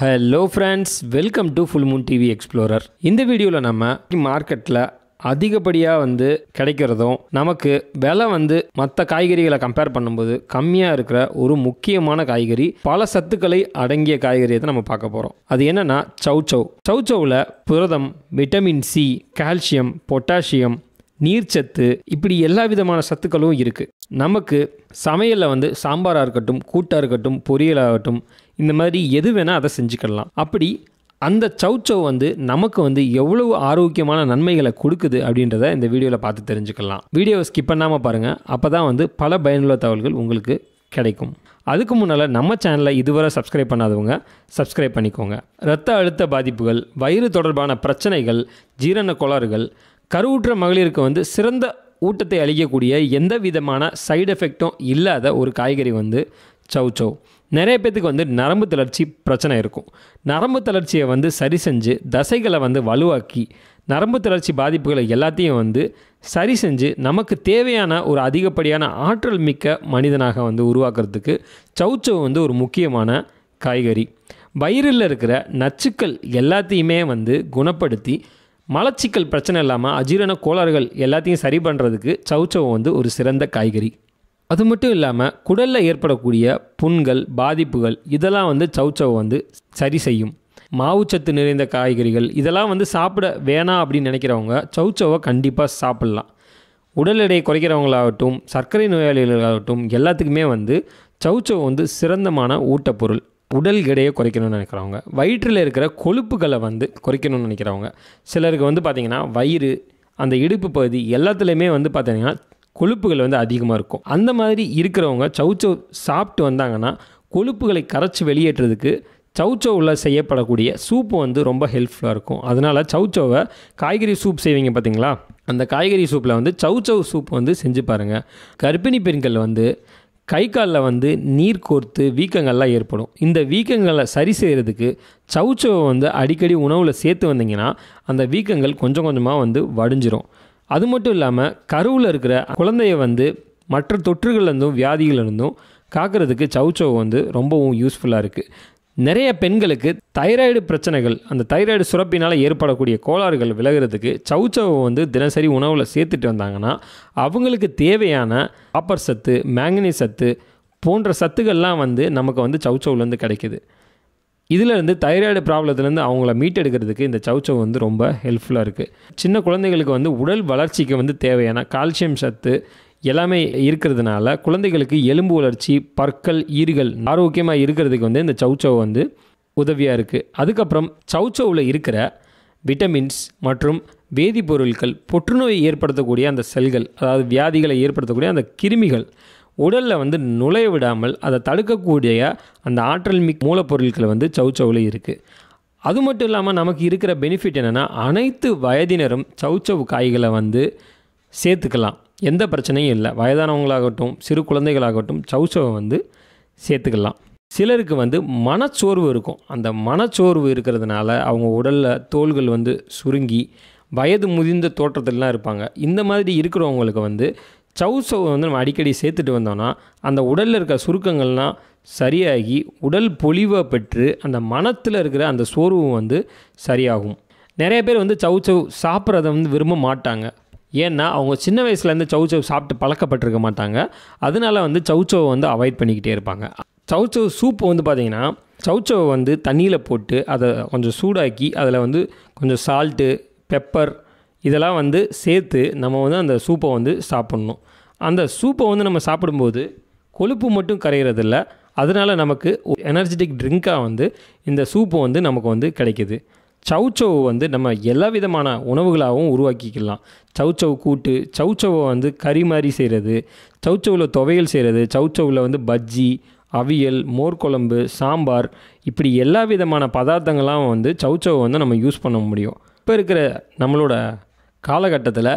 hello friends welcome to full moon TV explorer இந்த வீடியோவில் நம்ம மார்க்கெட்டில் அதிகப்படியாக வந்து கிடைக்கிறதும் நமக்கு விலை வந்து மற்ற காய்கறிகளை கம்பேர் பண்ணும்போது கம்மியாக இருக்கிற ஒரு முக்கியமான காய்கறி பல சத்துக்களை அடங்கிய காய்கறியை தான் நம்ம பார்க்க போகிறோம் அது என்னென்னா சவுச்சவ் சவுச்சவில் புரதம் விட்டமின் சி கால்சியம் பொட்டாசியம் நீர்ச்சத்து இப்படி எல்லா விதமான சத்துக்களும் இருக்குது நமக்கு சமையலில் வந்து சாம்பாராக இருக்கட்டும் கூட்டாக இருக்கட்டும் பொரியலாகட்டும் இந்த மாதிரி எது வேணால் அதை செஞ்சுக்கலாம் அப்படி அந்த சௌச்சவ் வந்து நமக்கு வந்து எவ்வளவு ஆரோக்கியமான நன்மைகளை கொடுக்குது அப்படின்றத இந்த வீடியோவில் பார்த்து தெரிஞ்சுக்கலாம் வீடியோவை ஸ்கிப் பண்ணாமல் பாருங்கள் அப்போ தான் வந்து பல பயனுள்ள தகவல்கள் உங்களுக்கு கிடைக்கும் அதுக்கு முன்னால் நம்ம சேனலை இதுவரை சப்ஸ்கிரைப் பண்ணாதவங்க சப்ஸ்கிரைப் பண்ணிக்கோங்க ரத்த அழுத்த பாதிப்புகள் வயிறு தொடர்பான பிரச்சனைகள் ஜீரண கோளாறுகள் கருவுற்ற மகளிருக்கு வந்து சிறந்த ஊட்டத்தை அளிக்கக்கூடிய எந்த விதமான சைடு எஃபெக்டும் இல்லாத ஒரு காய்கறி வந்து சவ் சவ் நிறைய பேத்துக்கு வந்து நரம்பு தளர்ச்சி பிரச்சனை இருக்கும் நரம்பு தளர்ச்சியை வந்து சரி செஞ்சு தசைகளை வந்து வலுவாக்கி நரம்பு தளர்ச்சி பாதிப்புகளை எல்லாத்தையும் வந்து சரி செஞ்சு நமக்கு தேவையான ஒரு அதிகப்படியான ஆற்றல் மிக்க மனிதனாக வந்து உருவாக்குறதுக்கு சவுச்சவ் வந்து ஒரு முக்கியமான காய்கறி வயிறில் இருக்கிற நச்சுக்கள் எல்லாத்தையுமே வந்து குணப்படுத்தி மலச்சிக்கல் பிரச்சனை இல்லாமல் அஜீரண கோளாறுகள் எல்லாத்தையும் சரி பண்ணுறதுக்கு சவுச்சவ் வந்து ஒரு சிறந்த காய்கறி அது மட்டும் இல்லாமல் குடலில் ஏற்படக்கூடிய புண்கள் பாதிப்புகள் இதெல்லாம் வந்து சவுச்சவ் வந்து சரி செய்யும் மாவுச்சத்து நிறைந்த காய்கறிகள் இதெல்லாம் வந்து சாப்பிட வேணாம் அப்படின்னு நினைக்கிறவங்க சவுச்சவை கண்டிப்பாக சாப்பிட்லாம் உடல் எடையை குறைக்கிறவங்களாகட்டும் சர்க்கரை நோயாளிகளாகட்டும் எல்லாத்துக்குமே வந்து சௌச்சவ் வந்து சிறந்தமான ஊட்டப்பொருள் உடல் எடையை குறைக்கணும்னு நினைக்கிறவங்க வயிற்றில் இருக்கிற கொழுப்புகளை வந்து குறைக்கணும்னு நினைக்கிறவங்க சிலருக்கு வந்து பார்த்திங்கன்னா வயிறு அந்த இடுப்பு பகுதி எல்லாத்துலேயுமே வந்து பார்த்திங்கன்னா கொழுப்புகள் வந்து அதிகமாக இருக்கும் அந்த மாதிரி இருக்கிறவங்க சவுச்சவ் சாப்பிட்டு வந்தாங்கன்னா கொழுப்புகளை கரைச்சி வெளியேற்றுறதுக்கு சவுச்சோவில் செய்யப்படக்கூடிய சூப்பு வந்து ரொம்ப ஹெல்ப்ஃபுல்லாக இருக்கும் அதனால் சவுச்சவை காய்கறி சூப் செய்வீங்க பார்த்தீங்களா அந்த காய்கறி சூப்பில் வந்து சவுச்சவ் சூப் வந்து செஞ்சு பாருங்கள் கர்ப்பிணி பெண்கள் வந்து கை காலில் வந்து நீர் கோர்த்து வீக்கங்கள்லாம் ஏற்படும் இந்த வீக்கங்களை சரி செய்கிறதுக்கு சவுச்சவை வந்து அடிக்கடி உணவில் சேர்த்து வந்தீங்கன்னா அந்த வீக்கங்கள் கொஞ்சம் கொஞ்சமாக வந்து வடிஞ்சிரும் அது மட்டும் இல்லாமல் கருவில் இருக்கிற குழந்தைய வந்து மற்ற தொற்றுகள்லேருந்தும் வியாதிகளிலிருந்தும் காக்கிறதுக்கு சவுச்சோ வந்து ரொம்பவும் யூஸ்ஃபுல்லாக இருக்குது நிறைய பெண்களுக்கு தைராய்டு பிரச்சனைகள் அந்த தைராய்டு சுரப்பினால் ஏற்படக்கூடிய கோளாறுகள் விலகிறதுக்கு சவுச்சவை வந்து தினசரி உணவில் சேர்த்துட்டு வந்தாங்கன்னா அவங்களுக்கு தேவையான காப்பர் சத்து மேங்கனி சத்து போன்ற சத்துக்கள்லாம் வந்து நமக்கு வந்து சவுச்சவுலேருந்து கிடைக்கிது இதிலேருந்து தைராய்டு ப்ராப்ளத்துலேருந்து அவங்கள மீட்டெடுக்கிறதுக்கு இந்த சவுச்சவ் வந்து ரொம்ப ஹெல்ப்ஃபுல்லாக இருக்குது சின்ன குழந்தைகளுக்கு வந்து உடல் வளர்ச்சிக்கு வந்து தேவையான கால்சியம் சத்து எல்லாமே இருக்கிறதுனால குழந்தைகளுக்கு எலும்பு வளர்ச்சி பற்கள் ஈறுகள் ஆரோக்கியமாக இருக்கிறதுக்கு வந்து இந்த சவுச்சவ் வந்து உதவியாக இருக்குது அதுக்கப்புறம் சவுச்சவில் இருக்கிற விட்டமின்ஸ் மற்றும் வேதிப்பொருட்கள் புற்றுநோயை ஏற்படுத்தக்கூடிய அந்த செல்கள் அதாவது வியாதிகளை ஏற்படுத்தக்கூடிய அந்த கிருமிகள் உடலில் வந்து நுழைய விடாமல் அதை தடுக்கக்கூடிய அந்த ஆற்றல் மிக் மூலப்பொருட்களை வந்து சவுச்சவில் இருக்குது அது மட்டும் இல்லாமல் நமக்கு இருக்கிற பெனிஃபிட் என்னென்னா அனைத்து வயதினரும் சவுச்சவு காய்களை வந்து சேர்த்துக்கலாம் எந்த பிரச்சனையும் இல்லை வயதானவங்களாகட்டும் சிறு குழந்தைகளாகட்டும் சவுச்சவை வந்து சேர்த்துக்கலாம் சிலருக்கு வந்து மனச்சோர்வு இருக்கும் அந்த மனச்சோர்வு இருக்கிறதுனால அவங்க உடலில் தோள்கள் வந்து சுருங்கி வயது முதிர்ந்த தோற்றத்திலலாம் இருப்பாங்க இந்த மாதிரி இருக்கிறவங்களுக்கு வந்து சவுசவு வந்து நம்ம அடிக்கடி சேர்த்துட்டு வந்தோன்னா அந்த உடலில் இருக்க சுருக்கங்கள்லாம் சரியாகி உடல் பொலிவை பெற்று அந்த மனத்தில் இருக்கிற அந்த சோர்வு வந்து சரியாகும் நிறைய பேர் வந்து சவுச்சவு சாப்பிட்றத வந்து விரும்ப மாட்டாங்க ஏன்னா அவங்க சின்ன வயசுலேருந்து சவுச்சவு சாப்பிட்டு பழக்கப்பட்டிருக்க மாட்டாங்க அதனால வந்து சவுச்சவை வந்து அவாய்ட் பண்ணிக்கிட்டே இருப்பாங்க சவுச்சவு சூப்பு வந்து பார்த்திங்கன்னா சவுச்சவை வந்து தண்ணியில் போட்டு அதை கொஞ்சம் சூடாக்கி அதில் வந்து கொஞ்சம் சால்ட்டு பெப்பர் இதெல்லாம் வந்து சேர்த்து நம்ம வந்து அந்த சூப்பை வந்து சாப்பிட்ணும் அந்த சூப்பை வந்து நம்ம சாப்பிடும்போது கொழுப்பு மட்டும் கரைகிறதில்ல அதனால் நமக்கு எனர்ஜெட்டிக் ட்ரிங்காக வந்து இந்த சூப்பு வந்து நமக்கு வந்து கிடைக்கிது சவுச்சவு வந்து நம்ம எல்லா விதமான உணவுகளாகவும் உருவாக்கிக்கலாம் சவுச்சவு கூட்டு சவுச்சவை வந்து கறி மாதிரி செய்கிறது சவுச்சவில் துவையல் செய்கிறது சவுச்சவில் வந்து பஜ்ஜி அவியல் மோர்கொழம்பு சாம்பார் இப்படி எல்லா விதமான பதார்த்தங்களாம் வந்து சவுச்சவை வந்து நம்ம யூஸ் பண்ண முடியும் இப்போ இருக்கிற நம்மளோட காலகட்டத்தில்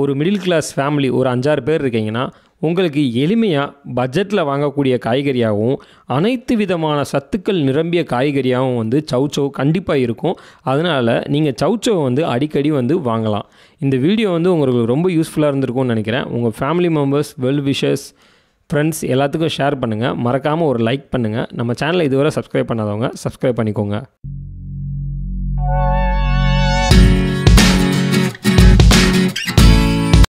ஒரு மிடில் கிளாஸ் ஃபேமிலி ஒரு அஞ்சாறு பேர் இருக்கீங்கன்னா உங்களுக்கு எளிமையாக பட்ஜெட்டில் வாங்கக்கூடிய காய்கறியாகவும் அனைத்து விதமான சத்துக்கள் நிரம்பிய காய்கறியாகவும் வந்து சவுச்சவ் கண்டிப்பாக இருக்கும் அதனால் நீங்கள் சவுச்சவ் வந்து அடிக்கடி வந்து வாங்கலாம் இந்த வீடியோ வந்து உங்களுக்கு ரொம்ப யூஸ்ஃபுல்லாக இருந்திருக்கும்னு நினைக்கிறேன் உங்கள் family members well wishes friends எல்லாத்துக்கும் ஷேர் பண்ணுங்கள் மறக்காமல் ஒரு லைக் பண்ணுங்கள் நம்ம சேனலை இதுவரை சப்ஸ்கிரைப் பண்ணாதவங்க சப்ஸ்கிரைப் பண்ணிக்கோங்க